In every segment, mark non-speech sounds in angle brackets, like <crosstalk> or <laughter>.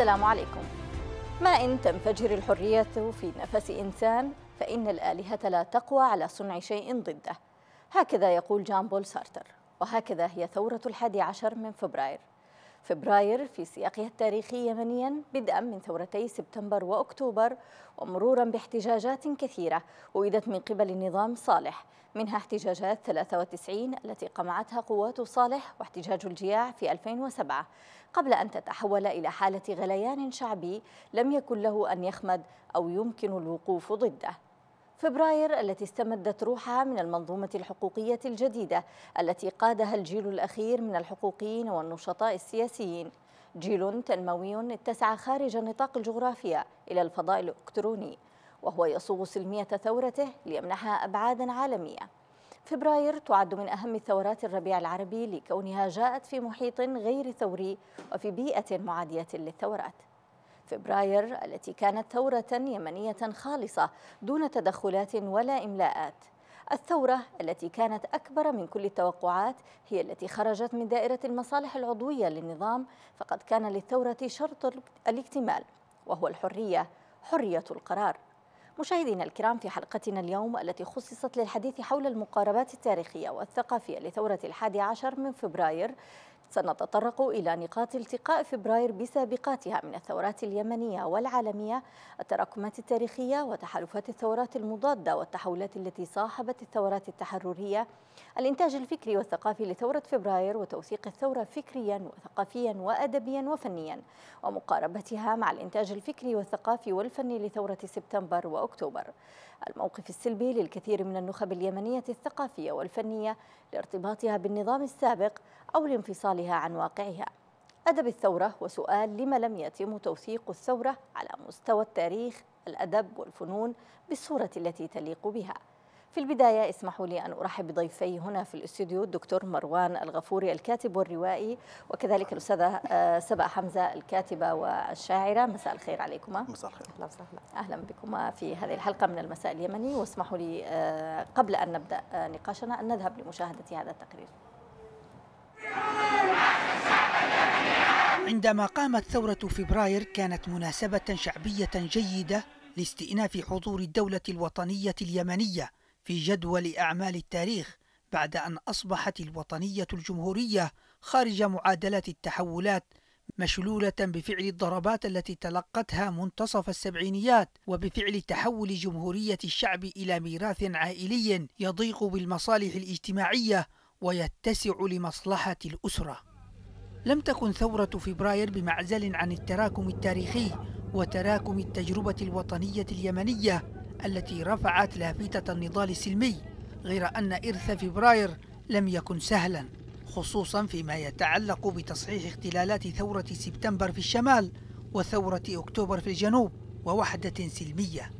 السلام عليكم ما إن تنفجر الحرية في نفس إنسان فإن الآلهة لا تقوى على صنع شيء ضده هكذا يقول جان بول سارتر وهكذا هي ثورة الحادي عشر من فبراير فبراير في سياقها التاريخي يمنيا بدءا من ثورتي سبتمبر واكتوبر ومرورا باحتجاجات كثيره وئدت من قبل النظام صالح منها احتجاجات 93 التي قمعتها قوات صالح واحتجاج الجياع في 2007 قبل أن تتحول إلى حالة غليان شعبي لم يكن له أن يخمد أو يمكن الوقوف ضده فبراير التي استمدت روحها من المنظومة الحقوقية الجديدة التي قادها الجيل الأخير من الحقوقيين والنشطاء السياسيين جيل تنموي اتسع خارج نطاق الجغرافيا إلى الفضاء الإلكتروني وهو يصوغ سلمية ثورته ليمنحها أبعادا عالمية فبراير تعد من أهم ثورات الربيع العربي لكونها جاءت في محيط غير ثوري وفي بيئة معادية للثورات فبراير التي كانت ثورة يمنية خالصة دون تدخلات ولا إملاءات الثورة التي كانت أكبر من كل التوقعات هي التي خرجت من دائرة المصالح العضوية للنظام فقد كان للثورة شرط الاكتمال وهو الحرية حرية القرار مشاهدينا الكرام في حلقتنا اليوم التي خصصت للحديث حول المقاربات التاريخية والثقافية لثورة الحادي عشر من فبراير سنتطرق إلى نقاط التقاء فبراير بسابقاتها من الثورات اليمنية والعالمية التراكمات التاريخية وتحالفات الثورات المضادة والتحولات التي صاحبت الثورات التحررية الإنتاج الفكري والثقافي لثورة فبراير وتوثيق الثورة فكريا وثقافيا وأدبيا وفنيا ومقاربتها مع الإنتاج الفكري والثقافي والفني لثورة سبتمبر وأكتوبر الموقف السلبي للكثير من النخب اليمنية الثقافية والفنية لارتباطها بالنظام السابق أو لانفصالها عن واقعها أدب الثورة وسؤال لما لم يتم توثيق الثورة على مستوى التاريخ الأدب والفنون بالصورة التي تليق بها في البداية اسمحوا لي أن أرحب بضيفي هنا في الاستوديو الدكتور مروان الغفوري الكاتب والروائي وكذلك الأستاذة آه، سبأ حمزة الكاتبة والشاعرة مساء الخير عليكما مساء الخير أهلا وسهلا أهلا بكما في هذه الحلقة من المساء اليمني واسمحوا لي آه، قبل أن نبدأ آه، نقاشنا أن نذهب لمشاهدة هذا التقرير عندما قامت ثورة فبراير كانت مناسبة شعبية جيدة لاستئناف حضور الدولة الوطنية اليمنية في جدول أعمال التاريخ بعد أن أصبحت الوطنية الجمهورية خارج معادلة التحولات مشلولة بفعل الضربات التي تلقتها منتصف السبعينيات وبفعل تحول جمهورية الشعب إلى ميراث عائلي يضيق بالمصالح الاجتماعية ويتسع لمصلحة الأسرة. لم تكن ثورة فبراير بمعزل عن التراكم التاريخي وتراكم التجربة الوطنية اليمنية التي رفعت لافتة النضال السلمي غير أن إرث فبراير لم يكن سهلا خصوصا فيما يتعلق بتصحيح اختلالات ثورة سبتمبر في الشمال وثورة أكتوبر في الجنوب ووحدة سلمية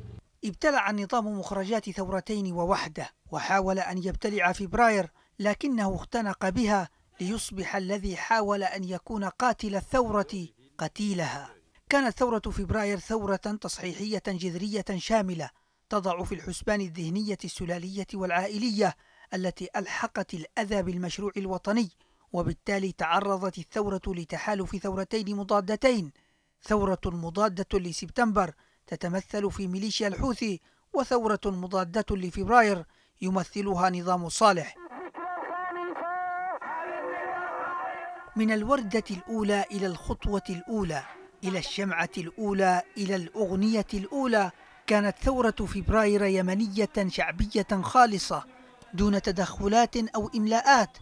ابتلع النظام مخرجات ثورتين ووحدة وحاول أن يبتلع فبراير لكنه اختنق بها ليصبح الذي حاول أن يكون قاتل الثورة قتيلها كانت ثورة فبراير ثورة تصحيحية جذرية شاملة تضع في الحسبان الذهنية السلالية والعائلية التي ألحقت الأذى بالمشروع الوطني وبالتالي تعرضت الثورة لتحالف ثورتين مضادتين ثورة مضادة لسبتمبر تتمثل في ميليشيا الحوثي وثورة مضادة لفبراير يمثلها نظام صالح من الوردة الأولى إلى الخطوة الأولى إلى الشمعة الأولى إلى الأغنية الأولى كانت ثورة فبراير يمنية شعبية خالصة دون تدخلات أو إملاءات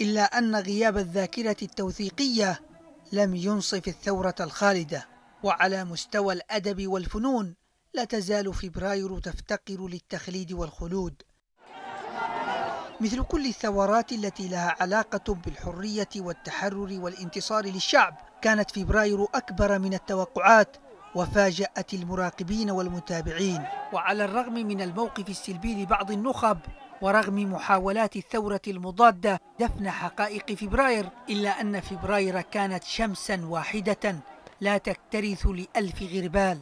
إلا أن غياب الذاكرة التوثيقية لم ينصف الثورة الخالدة وعلى مستوى الأدب والفنون لا تزال فبراير تفتقر للتخليد والخلود مثل كل الثورات التي لها علاقة بالحرية والتحرر والانتصار للشعب كانت فبراير أكبر من التوقعات وفاجأت المراقبين والمتابعين وعلى الرغم من الموقف السلبي لبعض النخب ورغم محاولات الثورة المضادة دفن حقائق فبراير إلا أن فبراير كانت شمسا واحدة لا تكترث لألف غربال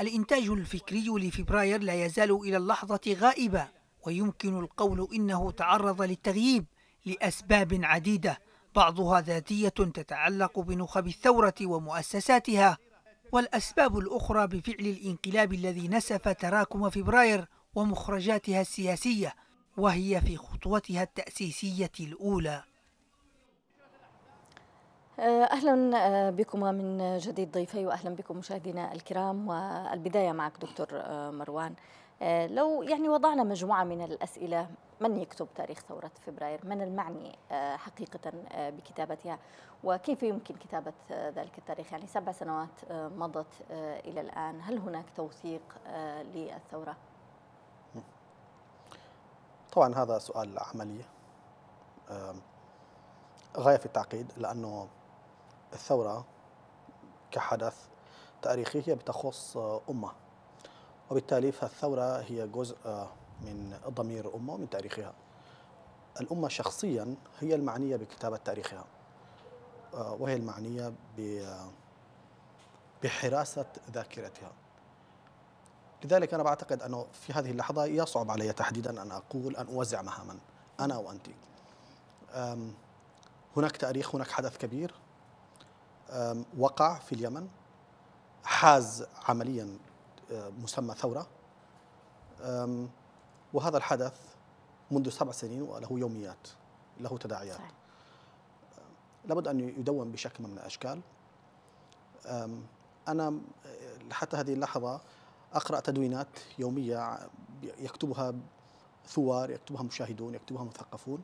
الإنتاج الفكري لفبراير لا يزال إلى اللحظة غائبة ويمكن القول إنه تعرض للتغييب لأسباب عديدة بعضها ذاتية تتعلق بنخب الثورة ومؤسساتها والأسباب الأخرى بفعل الانقلاب الذي نسف تراكم فبراير ومخرجاتها السياسية وهي في خطوتها التأسيسية الأولى آه، اهلا آه، بكم من جديد ضيفي واهلا بكم مشاهدينا الكرام والبدايه معك دكتور آه، مروان لو يعني وضعنا مجموعه من الاسئله من يكتب تاريخ ثورة فبراير من المعني آه، حقيقة آه، بكتابتها وكيف يمكن كتابة آه، ذلك التاريخ يعني سبع سنوات مضت إلى الآن هل هناك توثيق للثورة؟ طبعا هذا سؤال عملي غاية في التعقيد لأنه الثورة كحدث تاريخي هي بتخص أمة وبالتالي فالثورة هي جزء من ضمير أمة ومن تاريخها الأمة شخصيا هي المعنية بكتابة تاريخها آه، وهي المعنية بحراسة ذاكرتها لذلك أنا بعتقد أنه في هذه اللحظة يصعب علي تحديدا أن أقول أن أوزع مهاما أنا وأنت هناك تاريخ هناك حدث كبير وقع في اليمن حاز عمليا آه، مسمى ثورة وهذا الحدث منذ سبع سنين وله يوميات له تداعيات صحيح. آه، لابد أن يدون بشكل من الأشكال أنا آه، حتى هذه اللحظة أقرأ تدوينات يومية يكتبها ثوار يكتبها مشاهدون يكتبها مثقفون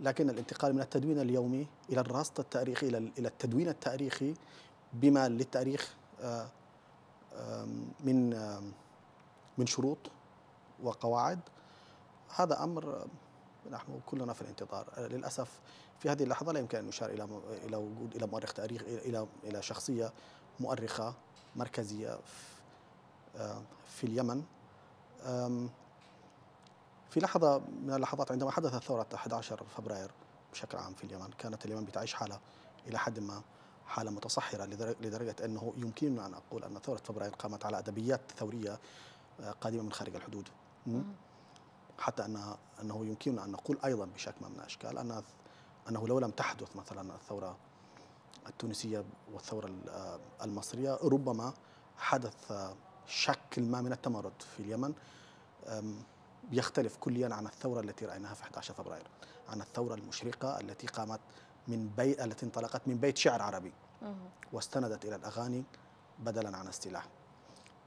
لكن الانتقال من التدوين اليومي إلى الرصد التاريخي إلى التدوين التاريخي بما للتاريخ آه، من من شروط وقواعد هذا امر نحن كلنا في الانتظار للاسف في هذه اللحظه لا يمكن ان نشار الى الى وجود الى مؤرخ تاريخ الى الى شخصيه مؤرخه مركزيه آه، في اليمن في لحظه من اللحظات عندما حدثت ثوره 11 فبراير بشكل عام في اليمن كانت اليمن بتعيش حاله الى حد ما حالة متصحرة لدرجة أنه يمكننا أن أقول أن ثورة فبراير قامت على أدبيات ثورية آه، قادمة من خارج الحدود حتى أنها أنه يمكننا أن نقول أيضا بشكل ما من الأشكال أن أنه لو لم تحدث مثلا الثورة التونسية والثورة آه، المصرية ربما حدث شكل ما من التمرد في اليمن يختلف كليا عن الثورة التي رأيناها في 11 فبراير عن الثورة المشرقة التي قامت من بيت التي انطلقت من بيت شعر عربي واستندت إلى الأغاني بدلا عن السلاح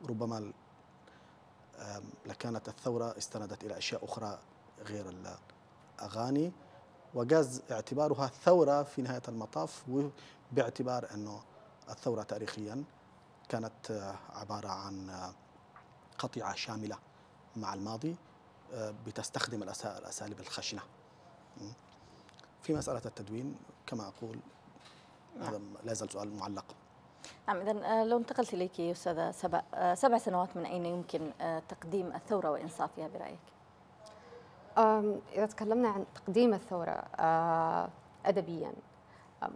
ربما لكانت الثورة استندت إلى أشياء أخرى غير الأغاني وجاز اعتبارها ثورة في نهاية المطاف باعتبار أنه الثورة تاريخيا كانت آه، عبارة عن آه، قطيعة شاملة مع الماضي آه، بتستخدم الأساليب الخشنة في مسألة التدوين كما أقول نعم. هذا لا يزال سؤال معلق نعم إذا آه، لو انتقلت إليك يا أستاذة سبع, آه، سبع سنوات من أين يمكن آه، تقديم الثورة وإنصافها برأيك؟ إذا تكلمنا عن تقديم الثورة أدبيا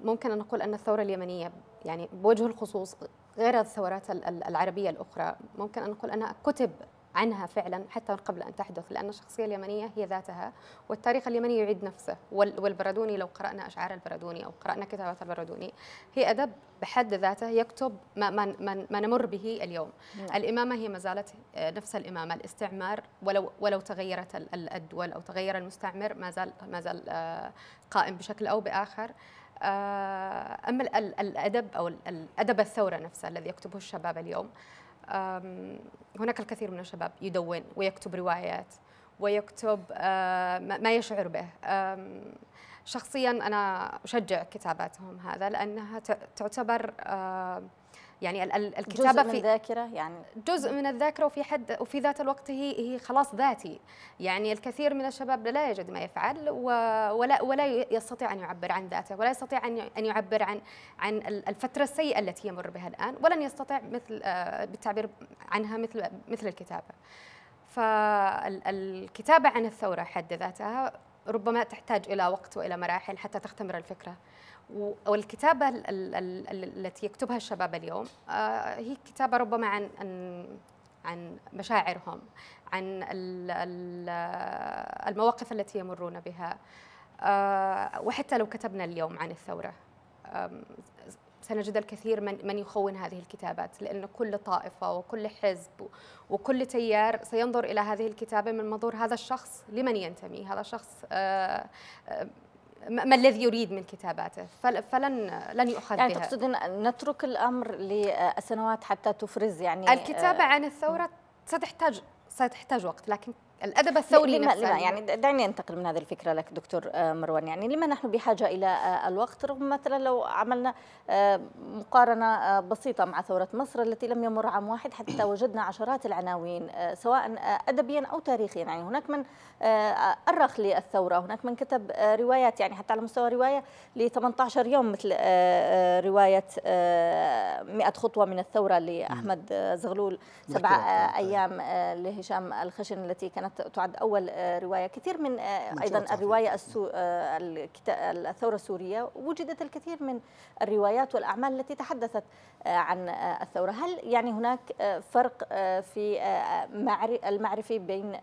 ممكن أن نقول أن الثورة اليمنية يعني بوجه الخصوص غير الثورات العربية الأخرى ممكن أن نقول أنها كتب عنها فعلا حتى قبل أن تحدث لأن الشخصية اليمنية هي ذاتها والتاريخ اليمني يعيد نفسه والبردوني لو قرأنا أشعار البردوني أو قرأنا كتابات البردوني هي أدب بحد ذاته يكتب ما, ما, ما, ما نمر به اليوم نعم. الإمامة هي ما زالت آه، نفس الإمامة الاستعمار ولو, ولو تغيرت الدول أو تغير المستعمر ما زال, ما زال آه، قائم بشكل أو بآخر آه، أما الأدب أو الأدب الثورة نفسها الذي يكتبه الشباب اليوم هناك الكثير من الشباب يدون ويكتب روايات ويكتب أه، ما يشعر به شخصيا أنا أشجع كتاباتهم هذا لأنها تعتبر أه، يعني الكتابه جزء في من الذاكره يعني جزء من الذاكره وفي حد وفي ذات الوقت هي هي خلاص ذاتي يعني الكثير من الشباب لا يجد ما يفعل ولا ولا يستطيع ان يعبر عن ذاته ولا يستطيع ان ان يعبر عن عن الفتره السيئه التي يمر بها الان ولن يستطيع مثل آه، بالتعبير عنها مثل مثل الكتابه فالكتابه عن الثوره حد ذاتها ربما تحتاج إلى وقت وإلى مراحل حتى تختمر الفكرة والكتابة التي يكتبها الشباب اليوم آه، هي كتابة ربما عن عن مشاعرهم عن المواقف التي يمرون بها آه، وحتى لو كتبنا اليوم عن الثورة سنجد الكثير من من يخون هذه الكتابات لأن كل طائفة وكل حزب وكل تيار سينظر إلى هذه الكتابة من منظور هذا الشخص لمن ينتمي هذا الشخص آه، آه، ما الذي يريد من كتاباته فلن لن يؤخذ يعني بها تقصد أن نترك الأمر لسنوات حتى تفرز يعني آه، الكتابة عن الثورة ستحتاج ستحتاج وقت لكن الادب الثوري لما نفسه لما يعني دعني انتقل من هذه الفكره لك دكتور آه، مروان يعني لما نحن بحاجه الى آه، الوقت رغم مثلا لو عملنا آه، مقارنه بسيطه مع ثوره مصر التي لم يمر عام واحد حتى وجدنا عشرات العناوين سواء ادبيا او تاريخيا يعني هناك من ارخ للثوره هناك من كتب روايات يعني حتى على مستوى روايه ل 18 يوم مثل روايه 100 خطوه من الثوره لاحمد زغلول سبع ايام لهشام الخشن التي كانت كانت تعد أول آه، رواية كثير من آه، أيضا الرواية السو... آه، الثورة السورية وجدت الكثير من الروايات والأعمال التي تحدثت عن الثورة هل يعني هناك فرق في المعرفي بين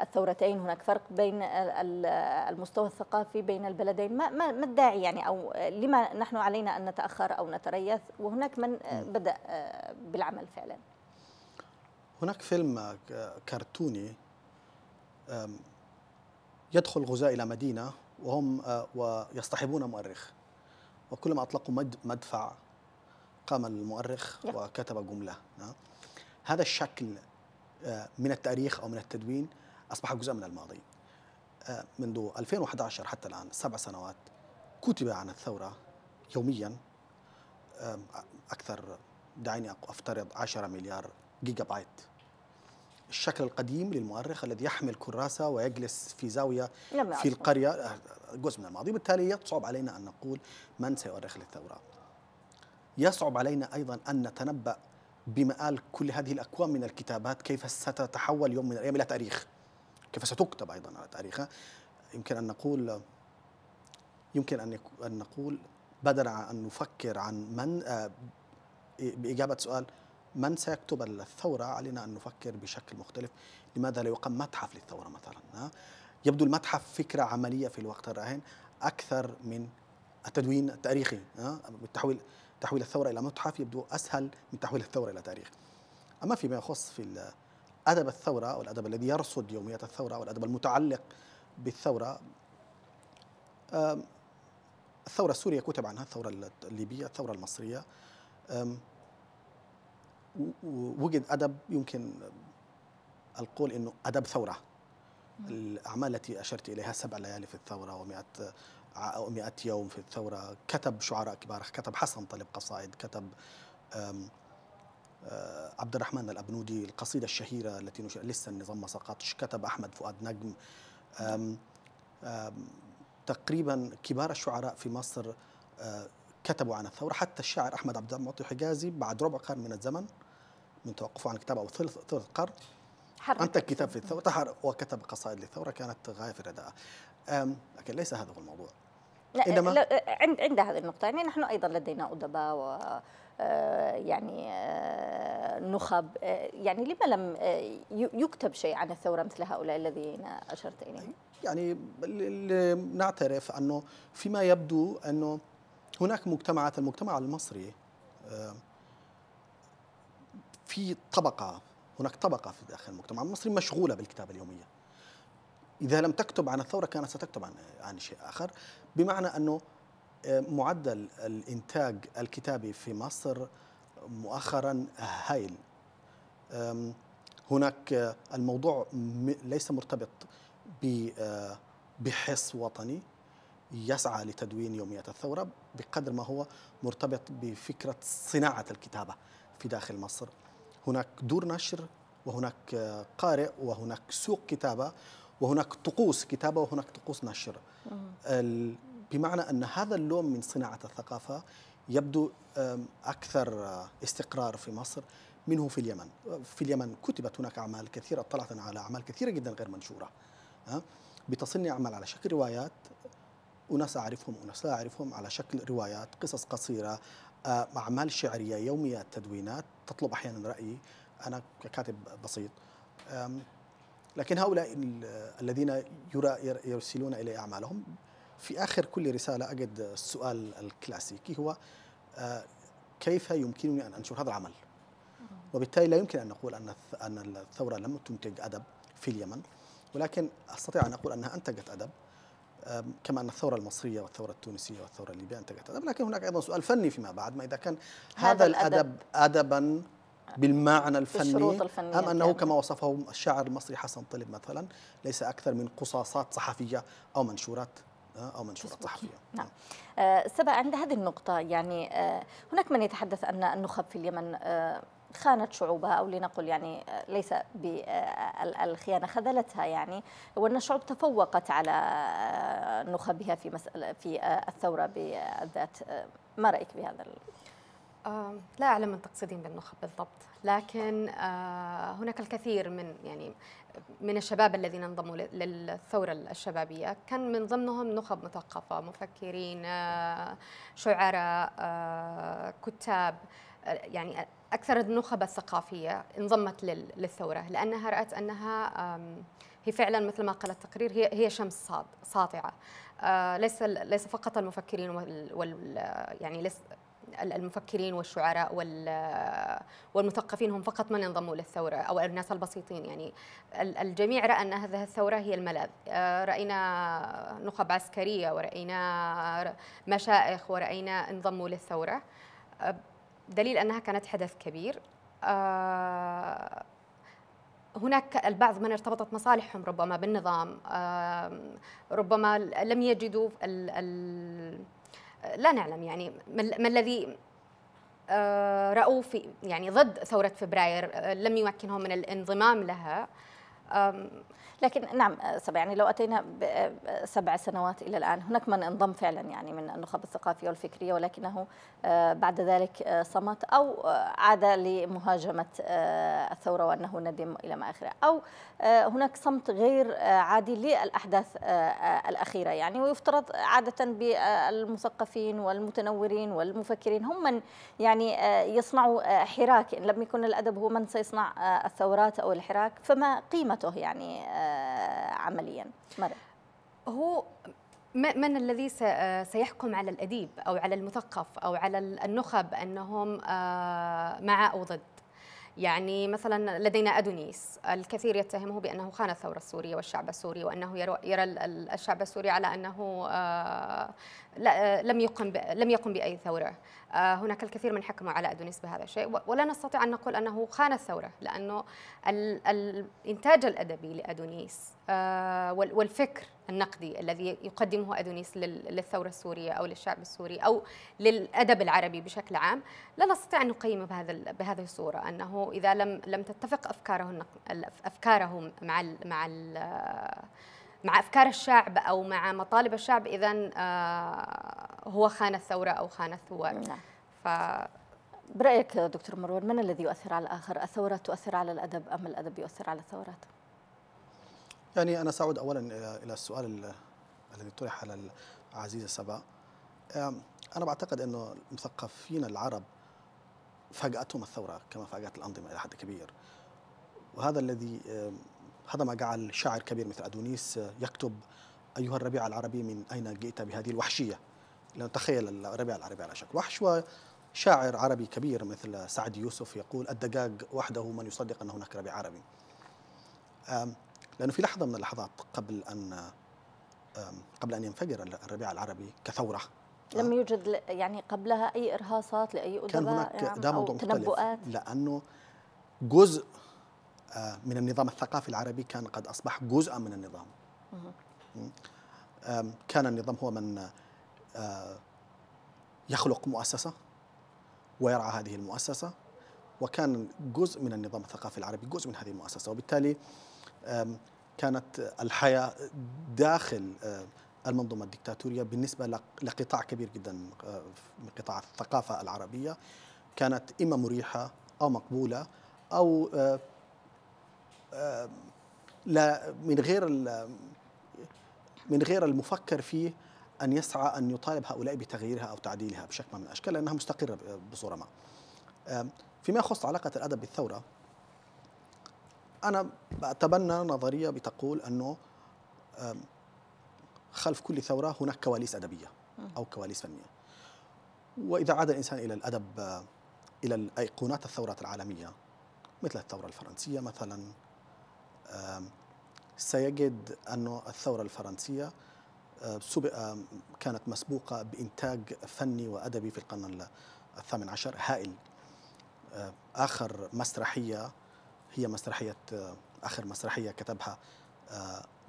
الثورتين هناك فرق بين المستوى الثقافي بين البلدين ما ما الداعي يعني او لما نحن علينا ان نتاخر او نتريث وهناك من بدا بالعمل فعلا هناك فيلم آه، كرتوني يدخل غزاة إلى مدينة وهم آه، ويصطحبون مؤرخ وكلما أطلقوا مدفع قام المؤرخ وكتب جملة هذا الشكل آه، من التاريخ أو من التدوين أصبح جزء من الماضي منذ 2011 حتى الآن سبع سنوات كتب عن الثورة يوميا أكثر دعيني أفترض 10 مليار جيجا بايت الشكل القديم للمؤرخ الذي يحمل كراسة ويجلس في زاوية في القرية آه، جزء من الماضي وبالتالي يصعب علينا أن نقول من سيؤرخ للثورة يصعب علينا أيضا أن نتنبأ بمآل كل هذه الأكوان من الكتابات كيف ستتحول يوم من الأيام إلى تاريخ كيف ستكتب أيضا على تاريخها يمكن أن نقول يمكن أن نقول بدل أن نفكر عن من آه، بإجابة سؤال من سيكتب الثورة علينا أن نفكر بشكل مختلف لماذا لا يقام متحف للثورة مثلا يبدو المتحف فكرة عملية في الوقت الراهن أكثر من التدوين التاريخي بالتحويل تحويل الثورة إلى متحف يبدو أسهل من تحويل الثورة إلى تاريخ أما فيما يخص في أدب الثورة أو الأدب الذي يرصد يومية الثورة أو الأدب المتعلق بالثورة الثورة السورية كتب عنها الثورة الليبية الثورة المصرية وجد ادب يمكن القول انه ادب ثوره الاعمال التي اشرت اليها سبع ليالي في الثوره و100 100 يوم في الثوره كتب شعراء كبار كتب حسن طلب قصائد كتب آه، عبد الرحمن الابنودي القصيده الشهيره التي نشر لسه النظام ما سقطش كتب احمد فؤاد نجم أم أم تقريبا كبار الشعراء في مصر آه، كتبوا عن الثوره حتى الشاعر احمد عبد المعطي حجازي بعد ربع قرن من الزمن من توقفه عن الكتابة أو ثلث ثلث قرن انت كتاب في الثورة تحر وكتب قصائد للثورة كانت غاية في الرداءة لكن ليس هذا هو الموضوع لا إنما لا عند عند هذه النقطة يعني نحن أيضا لدينا أدباء و آه، يعني آه، نخب آه، يعني لما لم يكتب شيء عن الثورة مثل هؤلاء الذين أشرت إليهم؟ يعني نعترف أنه فيما يبدو أنه هناك مجتمعات المجتمع المصري في طبقة هناك طبقة في داخل المجتمع المصري مشغولة بالكتابة اليومية إذا لم تكتب عن الثورة كانت ستكتب عن عن شيء آخر بمعنى أنه آه، معدل الإنتاج الكتابي في مصر مؤخرا هائل هناك آه، الموضوع ليس مرتبط آه، بحس وطني يسعى لتدوين يوميات الثورة بقدر ما هو مرتبط بفكرة صناعة الكتابة في داخل مصر هناك دور نشر وهناك آه، قارئ وهناك سوق كتابه وهناك طقوس كتابه وهناك طقوس نشر بمعنى ان هذا اللون من صناعه الثقافه يبدو اكثر آه، استقرار في مصر منه في اليمن في اليمن كتبت هناك اعمال كثيره اطلعت على اعمال كثيره جدا غير منشوره بتصني اعمال على شكل روايات اناس اعرفهم اناس لا اعرفهم على شكل روايات قصص قصيره آه، أعمال شعرية يومية تدوينات تطلب أحيانا رأيي أنا ككاتب بسيط لكن هؤلاء الذين يرسلون إلي أعمالهم في آخر كل رسالة أجد السؤال الكلاسيكي هو آه، كيف يمكنني أن أنشر هذا العمل وبالتالي لا يمكن أن نقول أن أن الثورة لم تنتج أدب في اليمن ولكن أستطيع أن أقول أنها أنتجت أدب كما أن الثورة المصرية والثورة التونسية والثورة الليبية أنتجت أدب طيب، لكن هناك أيضا سؤال فني فيما بعد ما إذا كان هذا, هذا الأدب أدبا بالمعنى الفني أم أنه يعني. كما وصفه الشاعر المصري حسن طلب مثلا ليس أكثر من قصاصات صحفية أو منشورات أه، أو منشورات صحفية نعم, نعم. أه، سبق عند هذه النقطة يعني أه، هناك من يتحدث أن النخب في اليمن خانت شعوبها أو لنقل يعني آه، ليس بالخيانة آه، خذلتها يعني وأن الشعوب تفوقت على آه، نخبها في مسألة في الثورة بالذات ما رأيك بهذا؟ لا أعلم من تقصدين بالنخب بالضبط لكن هناك الكثير من يعني من الشباب الذين انضموا للثورة الشبابية كان من ضمنهم نخب مثقفة مفكرين شعراء كتاب يعني أكثر النخب الثقافية انضمت للثورة لأنها رأت أنها هي فعلا مثل ما قال التقرير هي هي شمس ساطعة آه، ليس ليس فقط المفكرين وال يعني ليس المفكرين والشعراء والمثقفين هم فقط من انضموا للثورة أو الناس البسيطين يعني الجميع رأى أن هذه الثورة هي الملاذ آه، رأينا نخب عسكرية ورأينا مشائخ ورأينا انضموا للثورة آه، دليل أنها كانت حدث كبير آه، هناك البعض من ارتبطت مصالحهم ربما بالنظام ربما لم يجدوا ال ال لا نعلم يعني ما الذي آه، رأوا في يعني ضد ثورة فبراير آه، لم يمكنهم من الانضمام لها لكن نعم آه، سبع يعني لو أتينا آه، سبع سنوات إلى الآن هناك من انضم فعلا يعني من النخب الثقافية والفكرية ولكنه آه، بعد ذلك صمت أو عاد لمهاجمة الثورة وأنه ندم إلى ما آخره أو هناك صمت غير عادي للأحداث الأخيرة يعني ويفترض عادة بالمثقفين والمتنورين والمفكرين هم من يعني يصنعوا حراك إن لم يكن الأدب هو من سيصنع الثورات أو الحراك فما قيمته يعني عمليا مرة. هو من الذي سيحكم على الأديب أو على المثقف أو على النخب أنهم آه، مع أو ضد يعني مثلا لدينا أدونيس الكثير يتهمه بأنه خان الثورة السورية والشعب السوري وأنه يرى الشعب السوري على أنه آه، آه، لم يقم لم يقم بأي ثورة آه، هناك الكثير من حكموا على أدونيس بهذا الشيء ولا نستطيع أن نقول أنه خان الثورة لأنه الإنتاج الأدبي لأدونيس آه، والفكر النقدي الذي يقدمه أدونيس للثورة السورية أو للشعب السوري أو للأدب العربي بشكل عام لا نستطيع أن نقيمه بهذا بهذه الصورة أنه إذا لم لم تتفق أفكاره أفكاره مع مع آه، مع أفكار الشعب أو مع مطالب الشعب إذا آه، هو خان الثورة أو خان الثوار نعم. ف... برأيك دكتور مروان من الذي يؤثر على الآخر الثورة تؤثر على الأدب أم الأدب يؤثر على الثورات يعني أنا سأعود أولا إلى السؤال الذي طرح على العزيزه سبا أنا بعتقد أنه المثقفين العرب فاجأتهم الثورة كما فاجأت الأنظمة إلى حد كبير وهذا الذي هذا ما جعل شاعر كبير مثل أدونيس يكتب أيها الربيع العربي من أين جئت بهذه الوحشية لأن تخيل الربيع العربي على شكل وحش وشاعر عربي كبير مثل سعد يوسف يقول الدجاج وحده من يصدق أن هناك ربيع عربي لأنه في لحظة من اللحظات قبل أن قبل أن ينفجر الربيع العربي كثورة لم آه. يوجد يعني قبلها أي إرهاصات لأي أدباء كان هناك يعني أو تنبؤات لأنه جزء آه، من النظام الثقافي العربي كان قد أصبح جزءا من النظام كان النظام هو من آه، يخلق مؤسسة ويرعى هذه المؤسسة وكان جزء من النظام الثقافي العربي جزء من هذه المؤسسة وبالتالي كانت الحياة داخل آه، المنظومة الدكتاتورية بالنسبة لقطاع كبير جدا من قطاع الثقافة العربية كانت إما مريحة أو مقبولة أو لا من غير من غير المفكر فيه أن يسعى أن يطالب هؤلاء بتغييرها أو تعديلها بشكل ما من الأشكال لأنها مستقرة بصورة ما فيما يخص علاقة الأدب بالثورة أنا أتبنى نظرية بتقول أنه خلف كل ثورة هناك كواليس أدبية أو كواليس فنية وإذا عاد الإنسان إلى الأدب آه، إلى أيقونات الثورات العالمية مثل الثورة الفرنسية مثلا سيجد أن الثورة الفرنسية سبق كانت مسبوقة بإنتاج فني وأدبي في القرن الثامن عشر هائل آخر مسرحية هي مسرحية آخر مسرحية كتبها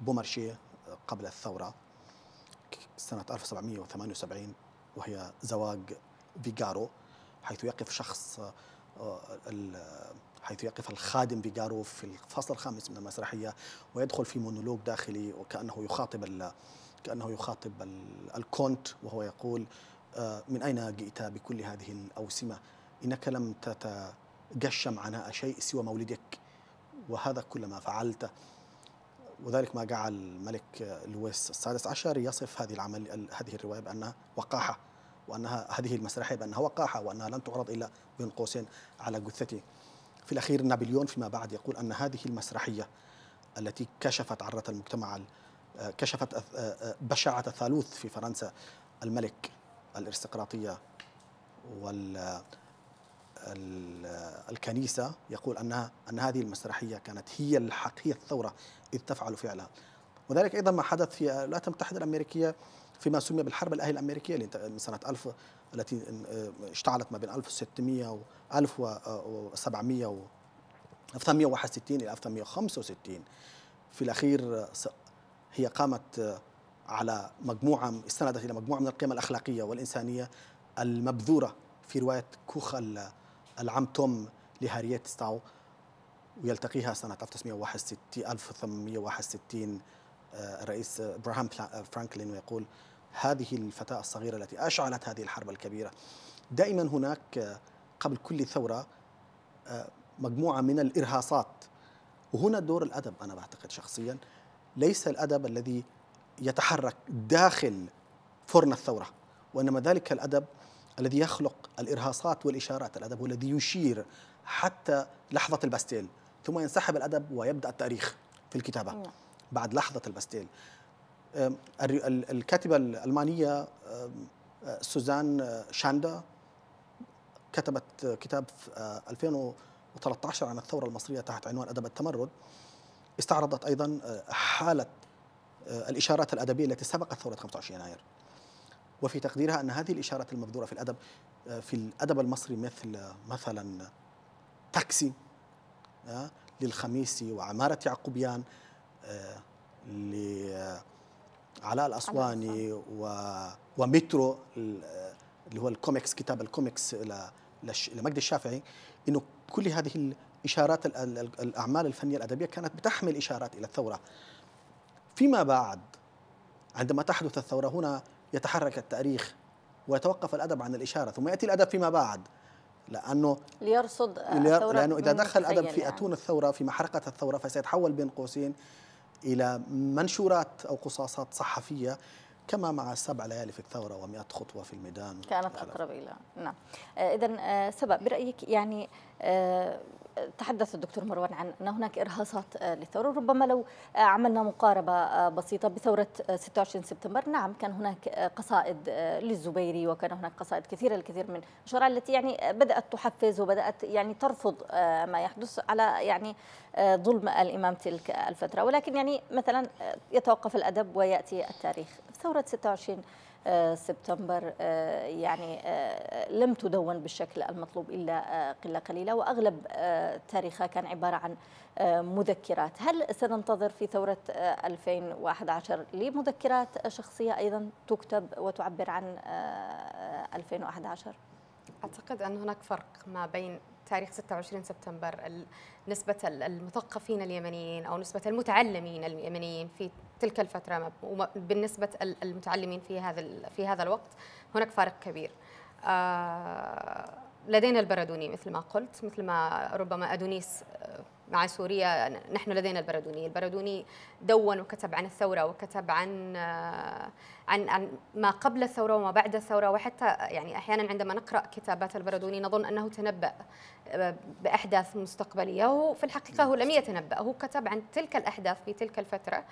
بومارشي قبل الثورة سنة 1778 وهي زواج فيجارو حيث يقف شخص آه، حيث يقف الخادم فيجاروف في الفصل الخامس من المسرحية ويدخل في مونولوج داخلي وكأنه يخاطب كأنه يخاطب الكونت وهو يقول آه، من أين جئت بكل هذه الأوسمة إنك لم تتجشم عناء شيء سوى مولدك وهذا كل ما فعلته وذلك ما جعل الملك لويس السادس عشر يصف هذه العمل هذه الروايه بانها وقاحه وانها هذه المسرحيه بانها وقاحه وانها لن تعرض الا بين قوسين على جثته في الأخير نابليون فيما بعد يقول أن هذه المسرحية التي كشفت عرة المجتمع آه، كشفت آه، آه، بشاعة الثالوث في فرنسا الملك الارستقراطية والكنيسة يقول أنها أن هذه المسرحية كانت هي الحقية الثورة إذ تفعل فعلها وذلك أيضا ما حدث في الولايات المتحدة الأمريكية فيما سمي بالحرب الأهلية الأمريكية من سنة 19 التي آه، اشتعلت ما بين 1600 و 1700 و 1861 آه، إلى 1865 في الأخير آه، هي قامت على مجموعة استندت إلى مجموعة من القيم الأخلاقية والإنسانية المبذورة في رواية كوخ العم توم لهاريت ستاو ويلتقيها سنة 1861 1861 الرئيس إبراهام فرانكلين ويقول هذه الفتاة الصغيرة التي أشعلت هذه الحرب الكبيرة دائما هناك آه، قبل كل ثورة آه، مجموعة من الإرهاصات وهنا دور الأدب أنا بعتقد شخصيا ليس الأدب الذي يتحرك داخل فرن الثورة وإنما ذلك الأدب الذي يخلق الإرهاصات والإشارات الأدب هو الذي يشير حتى لحظة الباستيل ثم ينسحب الأدب ويبدأ التاريخ في الكتابة نعم. بعد لحظة الباستيل الكاتبة الألمانية أه، سوزان أه، شاندا كتبت كتاب أه، في 2013 عن الثورة المصرية تحت عنوان أدب التمرد استعرضت أيضا حالة الإشارات الأدبية التي سبقت ثورة 25 يناير وفي تقديرها أن هذه الإشارات المبذورة في الأدب في الأدب المصري مثل مثلا تاكسي للخميسي وعمارة يعقوبيان علاء الاسواني و... ومترو اللي هو الكوميكس كتاب الكوميكس لمجد الشافعي انه كل هذه الاشارات الاعمال الفنيه الادبيه كانت بتحمل اشارات الى الثوره فيما بعد عندما تحدث الثوره هنا يتحرك التاريخ ويتوقف الادب عن الاشاره ثم ياتي الادب فيما بعد لانه ليرصد الثوره لانه اذا دخل الادب في يعني. اتون الثوره في محرقه الثوره فسيتحول بين قوسين إلى منشورات أو قصاصات صحفية كما مع سبع ليالي في الثورة و خطوة في الميدان كانت أقرب إلى نعم آه، إذا آه، سبع برأيك يعني آه، تحدث الدكتور مروان عن أن هناك إرهاصات آه، للثورة ربما لو آه، عملنا مقاربة آه، بسيطة بثورة 26 سبتمبر نعم كان هناك قصائد للزبيري وكان هناك قصائد كثيرة الكثير من الشعراء التي يعني بدأت تحفز وبدأت يعني ترفض ما يحدث على يعني ظلم الإمام تلك الفترة ولكن يعني مثلا يتوقف الأدب ويأتي التاريخ ثورة 26 آه، سبتمبر آه، يعني آه، لم تدون بالشكل المطلوب إلا قلة قليلة وأغلب تاريخها كان عبارة عن مذكرات هل سننتظر في ثورة 2011 لمذكرات شخصية أيضا تكتب وتعبر عن 2011 أعتقد أن هناك فرق ما بين تاريخ 26 سبتمبر نسبة المثقفين اليمنيين أو نسبة المتعلمين اليمنيين في تلك الفتره بالنسبه المتعلمين في هذا في هذا الوقت هناك فارق كبير آه، لدينا البرادوني مثل ما قلت مثل ما ربما ادونيس مع سوريا نحن لدينا البردوني البردوني دون وكتب عن الثورة وكتب عن آه، عن عن ما قبل الثورة وما بعد الثورة وحتى يعني أحيانا عندما نقرأ كتابات البردوني نظن أنه تنبأ آه، بأحداث مستقبلية وفي الحقيقة هو لم يتنبأ هو كتب عن تلك الأحداث في تلك الفترة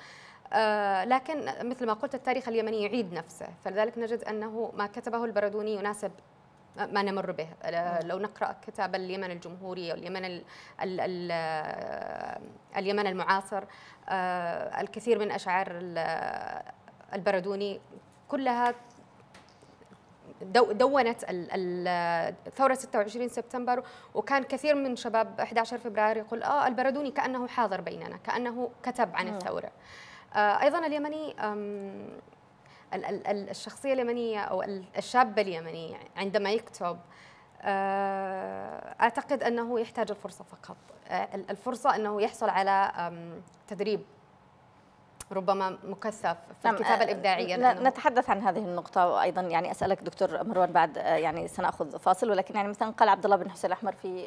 آه، لكن مثل ما قلت التاريخ اليمني يعيد نفسه فلذلك نجد أنه ما كتبه البردوني يناسب ما نمر به لو نقرا كتاب اليمن الجمهوري اليمن ال ال الـ اليمن المعاصر آه، الكثير من اشعار البردوني كلها دونت ثورة 26 سبتمبر وكان كثير من شباب 11 فبراير يقول اه البردوني كأنه حاضر بيننا كأنه كتب عن نعم. الثورة آه، أيضا اليمني الشخصيه اليمنيه او الشابه اليمنيه عندما يكتب آه، اعتقد انه يحتاج الفرصه فقط آه، الفرصه انه يحصل على تدريب ربما مكثف في نعم الكتابه آه، الابداعيه لأنه نتحدث عن هذه النقطه وايضا يعني اسالك دكتور مروان بعد يعني سناخذ فاصل ولكن يعني مثلا قال عبد الله بن حسين الاحمر في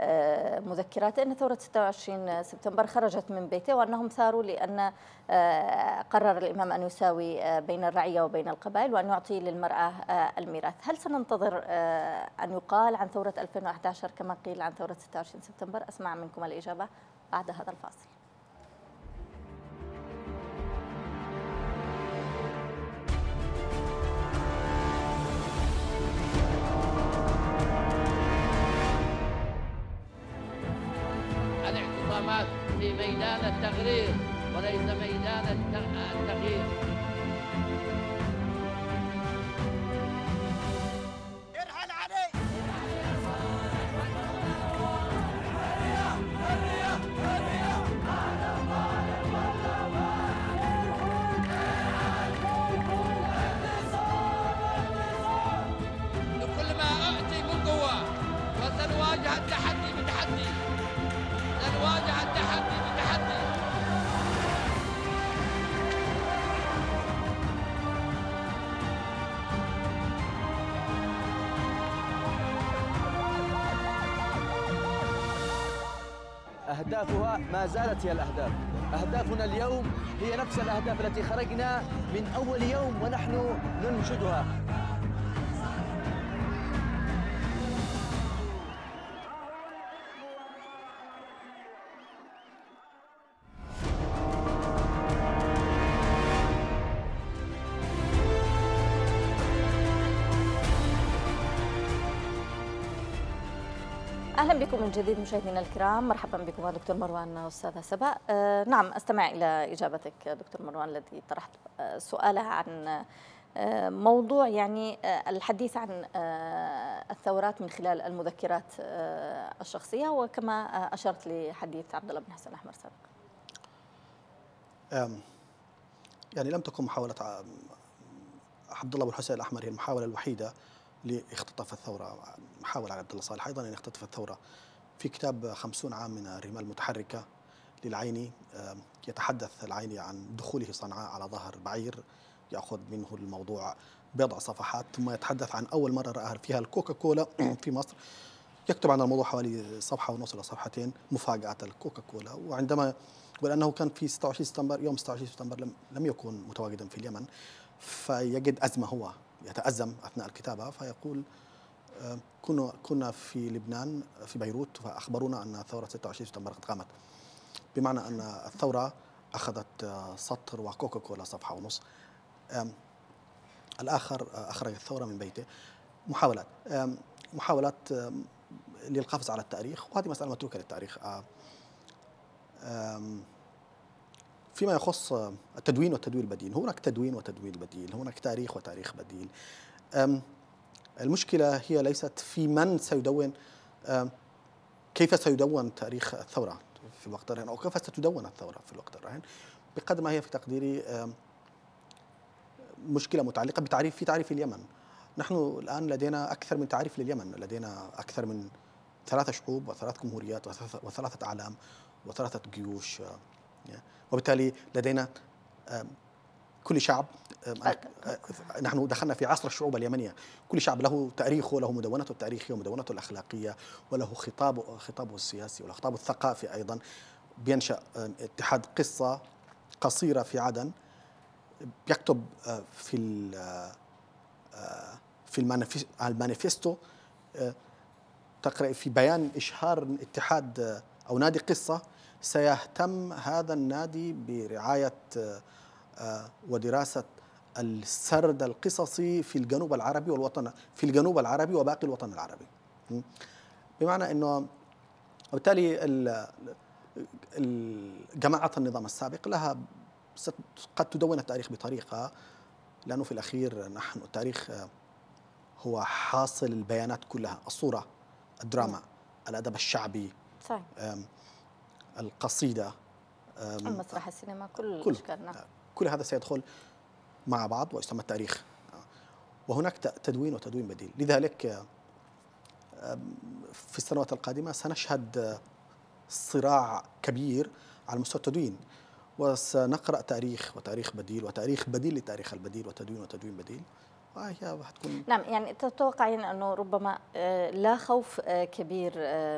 آه، مذكرات أن ثورة 26 سبتمبر خرجت من بيته وأنهم ثاروا لأن آه، قرر الإمام أن يساوي آه، بين الرعية وبين القبائل وأن يعطي للمرأة الميراث هل سننتظر أن يقال عن ثورة 2011 كما قيل عن ثورة 26 سبتمبر أسمع منكم الإجابة بعد هذا الفاصل أهدافها ما زالت هي الأهداف أهدافنا اليوم هي نفس الأهداف التي خرجنا من أول يوم ونحن ننشدها اهلا بكم من جديد مشاهدينا الكرام مرحبا بكم دكتور مروان استاذه سبا آه نعم استمع الى اجابتك دكتور مروان الذي طرحت آه، سؤالها عن آه، موضوع يعني آه، الحديث عن الثورات من خلال المذكرات الشخصيه وكما اشرت لحديث عبد الله بن حسن احمر سابقا يعني لم تكن محاوله عبد الله بن حسين الاحمر هي المحاوله الوحيده لاختطاف الثورة حاول علي عبد الله صالح أيضا أن يختطف الثورة في كتاب خمسون عام من الرمال المتحركة للعيني آه، يتحدث العيني عن دخوله صنعاء على ظهر بعير يأخذ منه الموضوع بضع صفحات ثم يتحدث عن أول مرة رأى فيها الكوكا كولا <clears throat> في مصر يكتب عن الموضوع حوالي صفحة ونص إلى صفحتين مفاجأة الكوكا كولا وعندما ولأنه كان في 26 سبتمبر يوم 26 سبتمبر لم, لم يكن متواجدا في اليمن فيجد أزمة هو يتأزم أثناء الكتابة فيقول آه، كنا كنا في لبنان في بيروت فأخبرونا أن ثورة 26 سبتمبر قد قامت بمعنى أن الثورة أخذت آه، سطر وكوكا كولا صفحة ونص الآخر آه، أخرج الثورة من بيته محاولات محاولات للقفز على التاريخ وهذه مسألة متروكة للتاريخ فيما يخص التدوين والتدوير البديل هناك تدوين وتدوير بديل هناك تاريخ وتاريخ بديل المشكلة هي ليست في من سيدون كيف سيدون تاريخ الثورة في الوقت الراهن أو كيف ستدون الثورة في الوقت الراهن بقدر ما هي في تقديري مشكلة متعلقة بتعريف في تعريف اليمن نحن الآن لدينا أكثر من تعريف لليمن لدينا أكثر من ثلاثة شعوب وثلاث جمهوريات وثلاثة أعلام وثلاثة جيوش وبالتالي لدينا كل شعب آه، نحن دخلنا في عصر الشعوب اليمنية كل شعب له تاريخه له مدونته التاريخية ومدونته الأخلاقية وله خطابه, خطابه السياسي وله خطابه الثقافي أيضا بينشأ اتحاد قصة قصيرة في عدن بيكتب آه، في آه، في المانيفيستو تقرأ في بيان إشهار اتحاد أو نادي قصة سيهتم هذا النادي برعاية آه، ودراسة السرد القصصي في الجنوب العربي والوطن في الجنوب العربي وباقي الوطن العربي بمعنى انه وبالتالي جماعة النظام السابق لها قد تدون التاريخ بطريقة لأنه في الأخير نحن التاريخ آه، هو حاصل البيانات كلها الصورة الدراما نعم. الأدب الشعبي صحيح. القصيده المسرح السينما كل كل, آه، كل هذا سيدخل مع بعض ويسمى التاريخ آه، وهناك تدوين وتدوين بديل لذلك في السنوات القادمة سنشهد آه، صراع كبير على مستوى التدوين وسنقرأ تاريخ وتاريخ بديل وتاريخ بديل لتاريخ البديل وتدوين وتدوين بديل وهي حتكون نعم يعني تتوقعين أنه ربما لا خوف كبير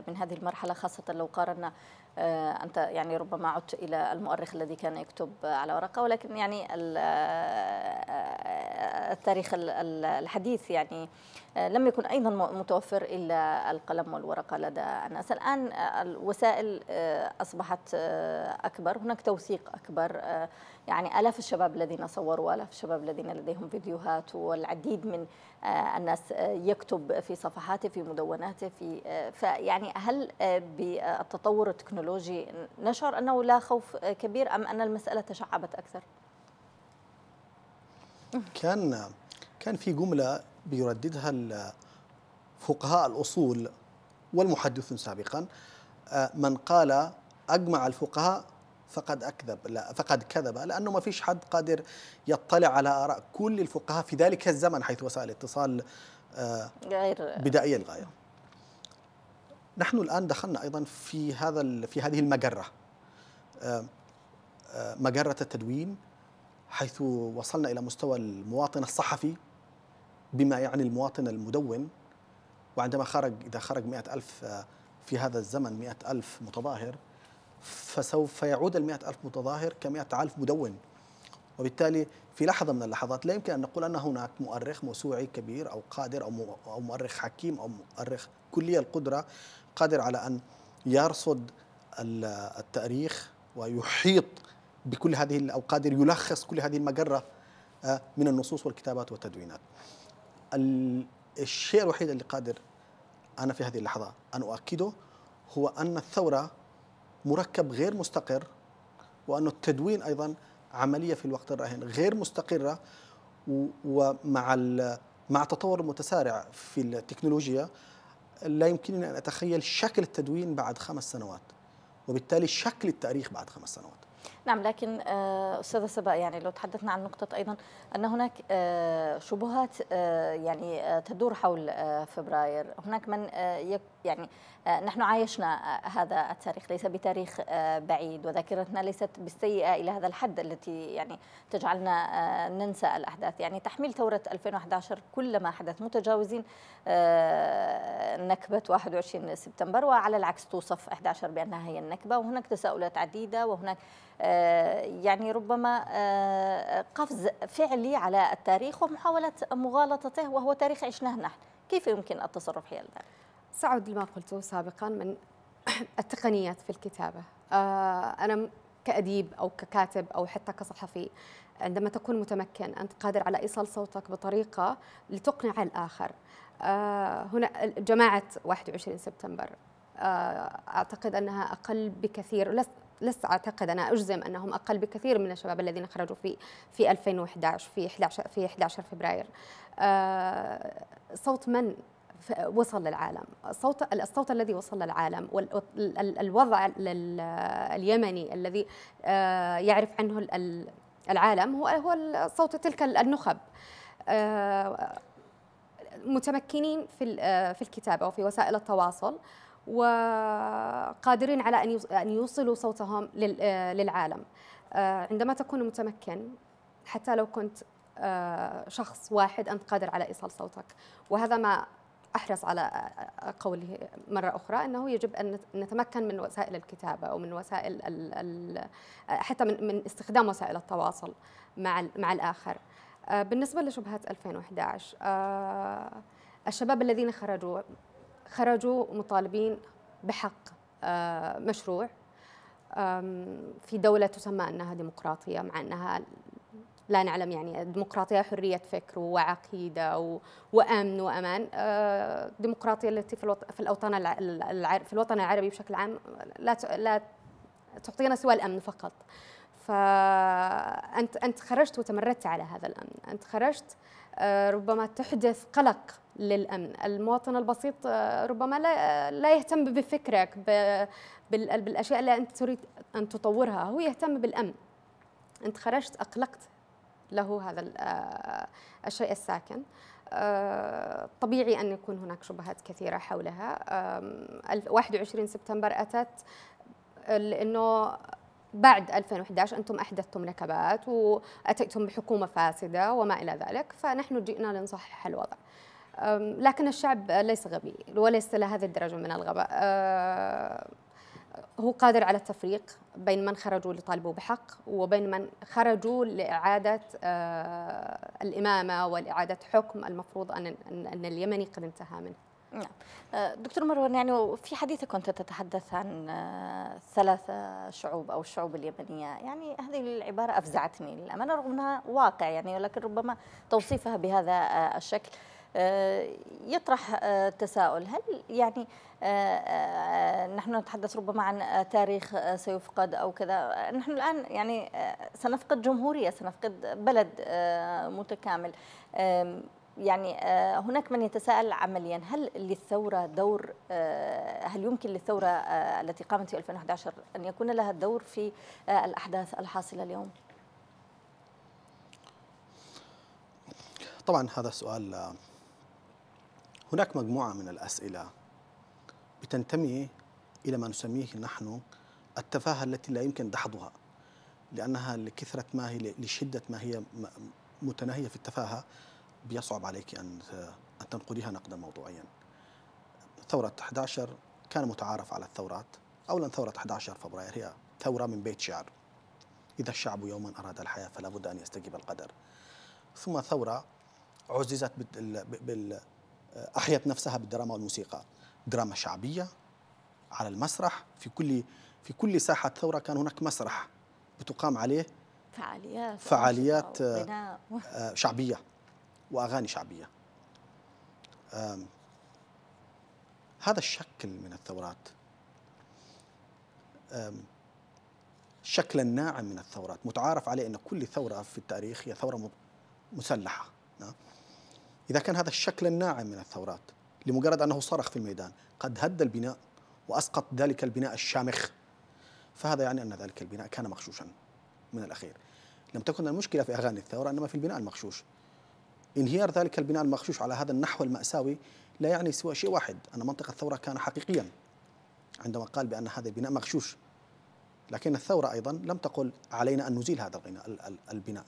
من هذه المرحلة خاصة لو قارنا آه، أنت يعني ربما عدت إلى المؤرخ الذي كان يكتب على ورقة ولكن يعني آه، آه، التاريخ الحديث يعني لم يكن أيضا متوفر إلا القلم والورقة لدى الناس الآن الوسائل أصبحت أكبر هناك توثيق أكبر يعني آلاف الشباب الذين صوروا آلاف الشباب الذين لديهم فيديوهات والعديد من آه، الناس آه، يكتب في صفحاته في مدوناته في آه، فيعني هل بالتطور التكنولوجي نشعر أنه لا خوف كبير أم أن المسألة تشعبت أكثر؟ كان كان في جملة بيرددها فقهاء الأصول والمحدثون سابقا من قال أجمع الفقهاء فقد أكذب لا فقد كذب لأنه ما فيش حد قادر يطلع على آراء كل الفقهاء في ذلك الزمن حيث وسائل الاتصال آه، غير بدائية الغاية نحن الآن دخلنا أيضا في هذا في هذه المجرة آه، آه، مجرة التدوين حيث وصلنا إلى مستوى المواطن الصحفي بما يعني المواطن المدون وعندما خرج إذا خرج مئة ألف في هذا الزمن مئة ألف متظاهر فسوف يعود المئة ألف متظاهر كمئة ألف مدون وبالتالي في لحظة من اللحظات لا يمكن أن نقول أن هناك مؤرخ موسوعي كبير أو قادر أو مؤرخ حكيم أو مؤرخ كلي القدرة قادر على أن يرصد التاريخ ويحيط بكل هذه أو قادر يلخص كل هذه المجرة آه، من النصوص والكتابات والتدوينات الشيء الوحيد اللي قادر أنا في هذه اللحظة أن أؤكده هو أن الثورة مركب غير مستقر وأن التدوين أيضا عملية في الوقت الراهن غير مستقرة ومع مع التطور المتسارع في التكنولوجيا لا يمكنني أن أتخيل شكل التدوين بعد خمس سنوات وبالتالي شكل التاريخ بعد خمس سنوات نعم لكن آه، استاذه سبا يعني لو تحدثنا عن نقطه ايضا ان هناك آه، شبهات آه، يعني تدور حول فبراير هناك من يعني نحن عايشنا هذا التاريخ ليس بتاريخ بعيد وذاكرتنا ليست بالسيئه الى هذا الحد التي يعني تجعلنا ننسى الاحداث يعني تحميل ثوره 2011 كل ما حدث متجاوزين نكبه 21 سبتمبر وعلى العكس توصف 11 بانها هي النكبه وهناك تساؤلات عديده وهناك آه، يعني ربما آه، قفز فعلي على التاريخ ومحاولة مغالطته وهو تاريخ عشناه نحن كيف يمكن التصرف حيال ذلك؟ سعود لما قلته سابقا من <coughs> التقنيات في الكتابة آه، أنا كأديب أو ككاتب أو حتى كصحفي عندما تكون متمكن أنت قادر على إيصال صوتك بطريقة لتقنع الآخر هنا جماعة 21 سبتمبر أعتقد أنها أقل بكثير لسه اعتقد انا اجزم انهم اقل بكثير من الشباب الذين خرجوا في في 2011 في 11 في 11 فبراير آه، صوت من وصل للعالم صوت الصوت الذي وصل للعالم والوضع اليمني الذي آه، يعرف عنه العالم هو هو صوت تلك النخب آه، متمكنين في في الكتابه وفي وسائل التواصل وقادرين على أن يوصلوا صوتهم آه، للعالم آه، عندما تكون متمكن حتى لو كنت آه، شخص واحد أنت قادر على إيصال صوتك وهذا ما احرص على قوله مره اخرى انه يجب ان نتمكن من وسائل الكتابه او من وسائل ال حتى من من استخدام وسائل التواصل مع مع الاخر. بالنسبه لشبهه 2011 الشباب الذين خرجوا خرجوا مطالبين بحق آه، مشروع في دولة تسمى أنها ديمقراطية مع أنها لا نعلم يعني الديمقراطية حرية فكر وعقيدة وأمن وأمان الديمقراطية آه، التي في الأوطان في الوطن العربي بشكل عام لا لا تعطينا سوى الأمن فقط فأنت أنت خرجت وتمردت على هذا الأمن أنت خرجت آه، ربما تحدث قلق للامن المواطن البسيط آه، ربما لا آه، لا يهتم بفكرك بالاشياء اللي انت تريد ان تطورها هو يهتم بالامن انت خرجت اقلقت له هذا آه، الشيء الساكن طبيعي أن يكون هناك شبهات كثيرة حولها 21 سبتمبر أتت لأنه بعد 2011 أنتم أحدثتم نكبات وأتيتم بحكومة فاسدة وما إلى ذلك فنحن جئنا لنصحح الوضع لكن الشعب ليس غبي وليس لهذه الدرجة من الغباء أه، هو قادر على التفريق بين من خرجوا لطالبوا بحق وبين من خرجوا لإعادة أه، الإمامة ولإعادة حكم المفروض أن اليمني قد انتهى منه نعم أه، دكتور مروان يعني في حديثك كنت تتحدث عن ثلاث شعوب او الشعوب اليمنيه، يعني هذه العباره افزعتني للامانه رغم انها واقع يعني ولكن ربما توصيفها بهذا الشكل آه، يطرح آه، تساؤل هل يعني آه، نحن نتحدث ربما عن تاريخ سيفقد أو كذا نحن الآن يعني سنفقد جمهورية سنفقد بلد متكامل يعني هناك من يتساءل عمليا هل للثورة دور هل يمكن للثورة التي قامت في 2011 أن يكون لها دور في الأحداث الحاصلة اليوم؟ طبعا هذا سؤال هناك مجموعة من الأسئلة بتنتمي إلى ما نسميه نحن التفاهة التي لا يمكن دحضها لأنها لكثرة ما هي لشدة ما هي متناهية في التفاهة بيصعب عليك أن أن تنقديها نقدا موضوعيا ثورة 11 كان متعارف على الثورات أولا ثورة 11 فبراير هي ثورة من بيت شعر إذا الشعب يوما أراد الحياة فلا بد أن يستجيب القدر ثم ثورة عززت أحيت نفسها بالدراما والموسيقى دراما شعبية على المسرح في كل في كل ساحة ثورة كان هناك مسرح بتقام عليه فعاليات فعاليات آه، آه، شعبية وأغاني شعبية هذا الشكل من الثورات شكل ناعم من الثورات متعارف عليه أن كل ثورة في التاريخ هي ثورة مسلحة نعم. إذا كان هذا الشكل الناعم من الثورات لمجرد أنه صرخ في الميدان قد هد البناء وأسقط ذلك البناء الشامخ فهذا يعني أن ذلك البناء كان مغشوشا من الأخير لم تكن المشكلة في أغاني الثورة إنما في البناء المغشوش انهيار ذلك البناء المغشوش على هذا النحو المأساوي لا يعني سوى شيء واحد أن منطق الثورة كان حقيقيا عندما قال بأن هذا البناء مغشوش لكن الثورة أيضا لم تقل علينا أن نزيل هذا البناء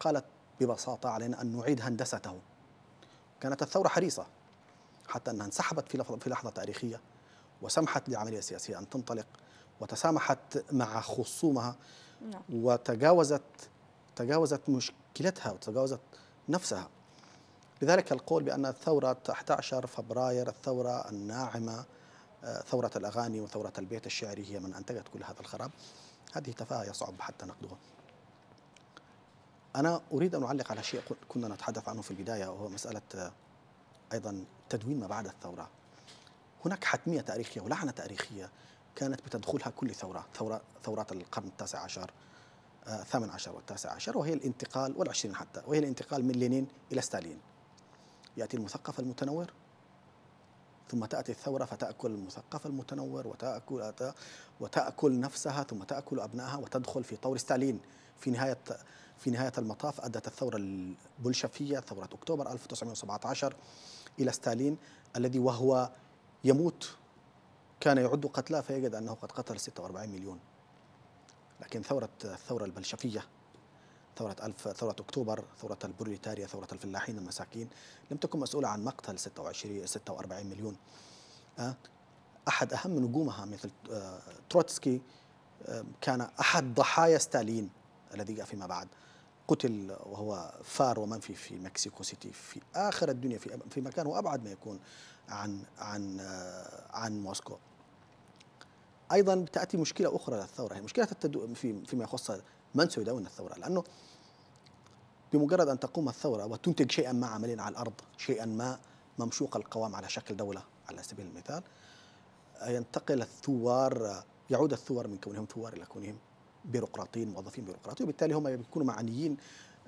قالت ببساطة علينا أن نعيد هندسته كانت الثورة حريصة حتى أنها انسحبت في لحظة تاريخية وسمحت لعملية سياسية أن تنطلق وتسامحت مع خصومها نعم. وتجاوزت تجاوزت مشكلتها وتجاوزت نفسها لذلك القول بأن الثورة 11 فبراير الثورة الناعمة آه، ثورة الأغاني وثورة البيت الشعري هي من أنتجت كل هذا الخراب هذه تفاهة يصعب حتى نقدها أنا أريد أن أعلق على شيء كنا نتحدث عنه في البداية وهو مسألة آه، أيضا تدوين ما بعد الثورة هناك حتمية تاريخية ولعنة تاريخية كانت بتدخلها كل ثورة ثورة ثورات القرن التاسع عشر آه، الثامن عشر والتاسع عشر وهي الانتقال والعشرين حتى وهي الانتقال من لينين إلى ستالين يأتي المثقف المتنور ثم تأتي الثورة فتأكل المثقف المتنور وتأكل وتأكل نفسها ثم تأكل أبنائها وتدخل في طور ستالين في نهاية في نهاية المطاف أدت الثورة البولشفية ثورة أكتوبر 1917 إلى ستالين الذي وهو يموت كان يعد قتلى فيجد أنه قد قتل 46 مليون لكن ثورة الثورة البلشفية ثورة ألف ثورة أكتوبر ثورة البروليتاريا ثورة الفلاحين المساكين لم تكن مسؤولة عن مقتل 26 46 مليون آه، أحد أهم نجومها مثل آه، تروتسكي آه، كان أحد ضحايا ستالين الذي جاء فيما بعد قتل وهو فار ومن في في مكسيكو سيتي في اخر الدنيا في في مكان وابعد ما يكون عن عن آه، عن موسكو ايضا تاتي مشكله اخرى للثوره هي مشكله في فيما يخص من سيدون الثوره لانه بمجرد ان تقوم الثوره وتنتج شيئا ما عمليا على الارض شيئا ما ممشوق القوام على شكل دوله على سبيل المثال ينتقل الثوار يعود الثوار من كونهم ثوار الى كونهم بيروقراطيين موظفين بيروقراطيين وبالتالي هم بيكونوا معنيين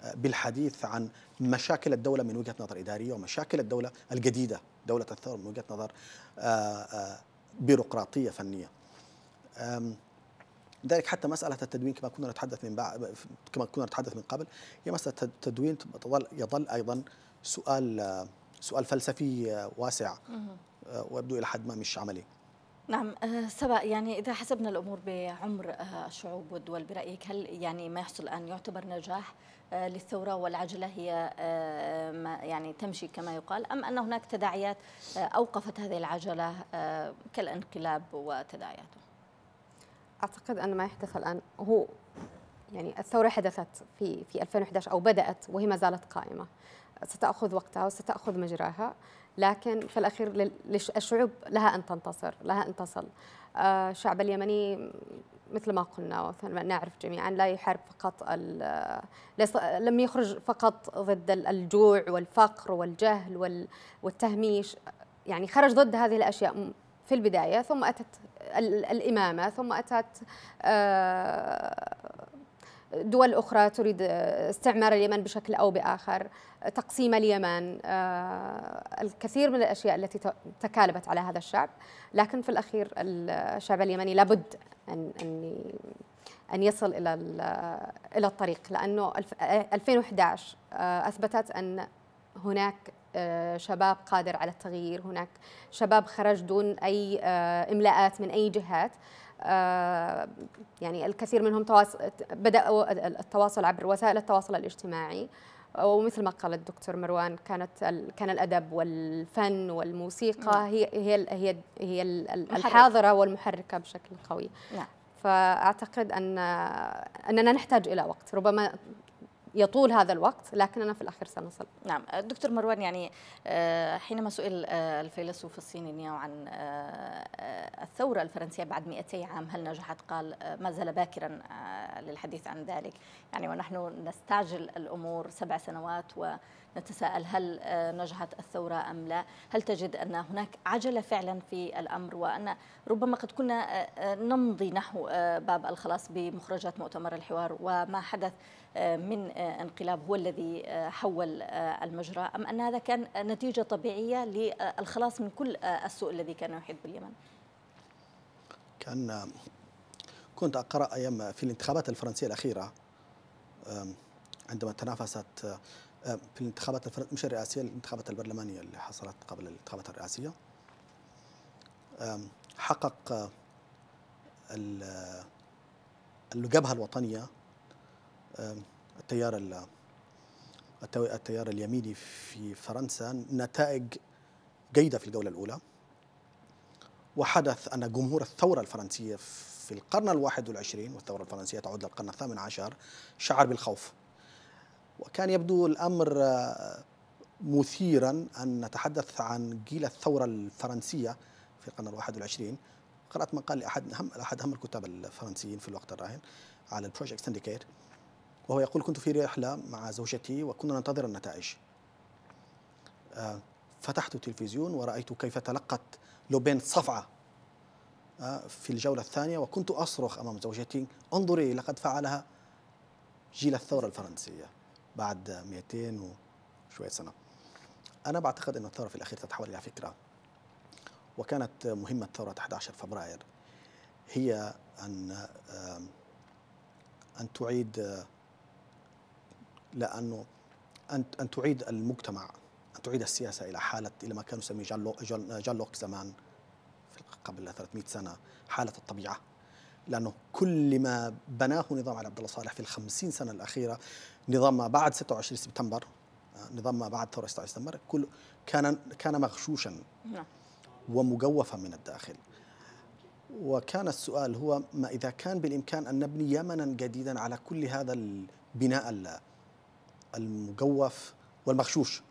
آه، بالحديث عن مشاكل الدولة من وجهة نظر إدارية ومشاكل الدولة الجديدة دولة الثورة من وجهة نظر آه، آه، بيروقراطية فنية ذلك حتى مسألة التدوين كما كنا نتحدث من بعد كما كنا نتحدث من قبل هي مسألة التدوين تظل يظل أيضا سؤال سؤال فلسفي واسع ويبدو إلى حد ما مش عملي نعم آه، سواء يعني إذا حسبنا الأمور بعمر الشعوب آه، والدول برأيك هل يعني ما يحصل الآن يعتبر نجاح آه، للثورة والعجلة هي ما يعني تمشي كما يقال أم أن هناك تداعيات أوقفت هذه العجلة كالانقلاب وتداعياته أعتقد أن ما يحدث الآن هو يعني الثورة حدثت في في 2011 أو بدأت وهي ما زالت قائمة ستأخذ وقتها وستأخذ مجراها لكن في الأخير الشعوب لها أن تنتصر لها أن تصل آه، الشعب اليمني مثل ما قلنا ومثل نعرف جميعا لا يحارب فقط لم يخرج فقط ضد الجوع والفقر والجهل والتهميش يعني خرج ضد هذه الأشياء في البداية ثم أتت الإمامة ثم أتت آه، دول أخرى تريد استعمار اليمن بشكل أو بآخر تقسيم اليمن آه، الكثير من الأشياء التي تكالبت على هذا الشعب لكن في الأخير الشعب اليمني لابد أن أن يصل إلى إلى الطريق لأنه 2011 آه، أثبتت أن هناك آه، شباب قادر على التغيير هناك شباب خرج دون أي إملاءات من أي جهات آه، يعني الكثير منهم تواصل بدأوا التواصل عبر وسائل التواصل الاجتماعي ومثل ما قال الدكتور مروان كانت كان الادب والفن والموسيقى نعم. هي هي هي هي الحاضره والمحركه بشكل قوي نعم. فاعتقد ان اننا نحتاج الى وقت ربما يطول هذا الوقت لكننا في الأخير سنصل نعم دكتور مروان يعني آه، حينما سئل آه، الفيلسوف الصيني نياو عن آه، الثورة الفرنسية بعد 200 عام هل نجحت قال ما زال باكرا للحديث عن ذلك يعني ونحن نستعجل الأمور سبع سنوات ونتساءل هل نجحت الثورة أم لا هل تجد أن هناك عجلة فعلا في الأمر وأن ربما قد كنا نمضي نحو باب الخلاص بمخرجات مؤتمر الحوار وما حدث آه، من آه، انقلاب هو الذي آه، حول المجرى أم أن هذا كان نتيجة طبيعية للخلاص من كل السوء الذي كان يحيط باليمن كان كنت أقرأ أيام في الانتخابات الفرنسية الأخيرة عندما تنافست في الانتخابات الفرنسية مش الرئاسية الانتخابات البرلمانية اللي حصلت قبل الانتخابات الرئاسية حقق الجبهة الوطنية التيار التيار اليميني في فرنسا نتائج جيدة في الجولة الأولى وحدث أن جمهور الثورة الفرنسية في القرن الواحد والعشرين والثورة الفرنسية تعود للقرن الثامن عشر شعر بالخوف وكان يبدو الأمر آه، مثيرا أن نتحدث عن جيل الثورة الفرنسية في القرن الواحد والعشرين قرأت مقال لأحد أهم أحد أهم الكتاب الفرنسيين في الوقت الراهن على البروجكت سنديكيت وهو يقول كنت في رحلة مع زوجتي وكنا ننتظر النتائج آه، فتحت التلفزيون ورأيت كيف تلقت لوبين صفعة آه، في الجولة الثانية وكنت أصرخ أمام زوجتي انظري لقد فعلها جيل الثورة الفرنسية بعد 200 وشوية سنة أنا بعتقد أن الثورة في الأخير تتحول إلى فكرة وكانت مهمة ثورة 11 فبراير هي أن آه، أن تعيد لانه ان ان تعيد المجتمع ان تعيد السياسه الى حاله الى ما كان يسميه جان لوك زمان قبل 300 سنه حاله الطبيعه لانه كل ما بناه نظام علي عبد الله صالح في الخمسين سنه الاخيره نظام ما بعد 26 سبتمبر آه، نظام ما بعد ثوره 26 سبتمبر كل كان كان مغشوشا نعم. ومجوفا من الداخل وكان السؤال هو ما اذا كان بالامكان ان نبني يمنا جديدا على كل هذا البناء المجوف والمغشوش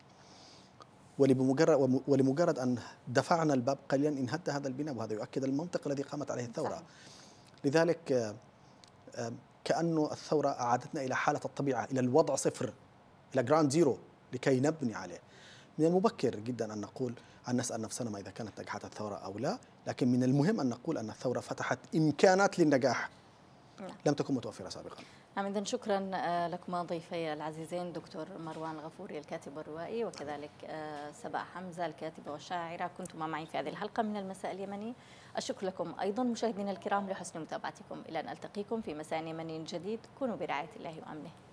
ولمجرد ولمجرد ان دفعنا الباب قليلا انهد هذا البناء وهذا يؤكد المنطق الذي قامت عليه الثوره لذلك آه، آه، كانه الثوره اعادتنا الى حاله الطبيعه الى الوضع صفر الى جراند زيرو لكي نبني عليه من المبكر جدا ان نقول ان نسال نفسنا ما اذا كانت نجحت الثوره او لا لكن من المهم ان نقول ان الثوره فتحت امكانات للنجاح نعم. لم تكن متوفره سابقا حميدا شكرا آه، لكما ضيفي العزيزين دكتور مروان الغفوري الكاتب الروائي وكذلك آه، سبا حمزه الكاتبه والشاعره كنتما معي في هذه الحلقه من المساء اليمني الشكر لكم ايضا مشاهدينا الكرام لحسن متابعتكم الى ان التقيكم في مساء يمني جديد كونوا برعايه الله وامنه